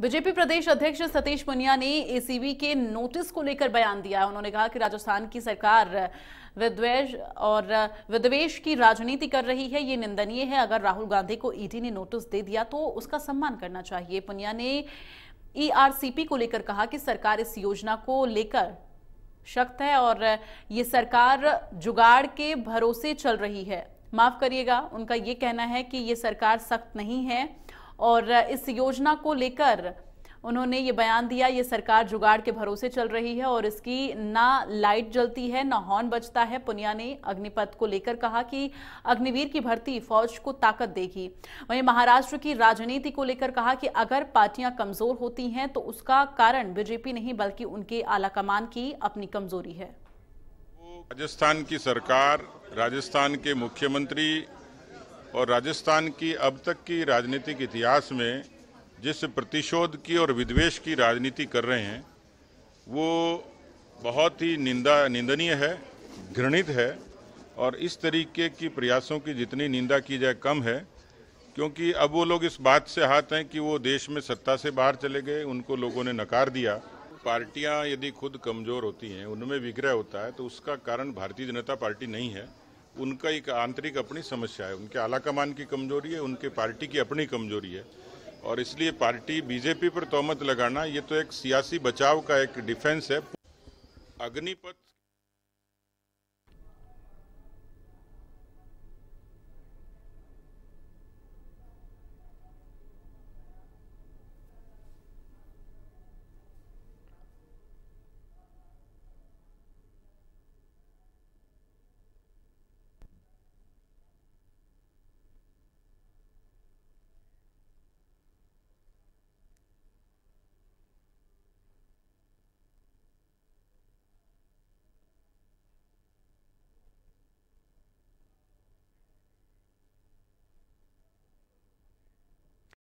BJP प्रदेश अध्यक्ष सतीश पुनिया ने ACB के नोटिस को लेकर बयान दिया उन्होंने कहा कि राजस्थान की सरकार विद्वेष और विद्वेश की राजनीति कर रही है ये निंदनीय है अगर राहुल गांधी को ईडी ने नोटिस दे दिया तो उसका सम्मान करना चाहिए पुनिया ने ईआरसीपी को लेकर कहा कि सरकार इस योजना को लेकर शक्त है और ये सरकार जुगाड़ के भरोसे चल रही है माफ करिएगा उनका ये कहना है कि ये सरकार सख्त नहीं है और इस योजना को लेकर उन्होंने ये बयान दिया ये सरकार जुगाड़ के भरोसे चल रही है और इसकी ना लाइट जलती है ना हॉर्न बजता है पुनिया ने अग्निपथ को लेकर कहा कि अग्निवीर की भर्ती फौज को ताकत देगी वहीं महाराष्ट्र की राजनीति को लेकर कहा कि अगर पार्टियां कमजोर होती हैं तो उसका कारण बीजेपी नहीं बल्कि उनके आलाकमान की अपनी कमजोरी है राजस्थान की सरकार राजस्थान के मुख्यमंत्री और राजस्थान की अब तक की राजनीतिक इतिहास में जिस प्रतिशोध की और विद्वेश की राजनीति कर रहे हैं वो बहुत ही निंदा निंदनीय है घृणित है और इस तरीके की प्रयासों की जितनी निंदा की जाए कम है क्योंकि अब वो लोग इस बात से हाथ हैं कि वो देश में सत्ता से बाहर चले गए उनको लोगों ने नकार दिया पार्टियां यदि खुद कमज़ोर होती हैं उनमें विग्रह होता है तो उसका कारण भारतीय जनता पार्टी नहीं है उनका एक आंतरिक अपनी समस्या है उनके आलाकमान की कमजोरी है उनके पार्टी की अपनी कमजोरी है और इसलिए पार्टी बीजेपी पर तोमत लगाना ये तो एक सियासी बचाव का एक डिफेंस है अग्निपथ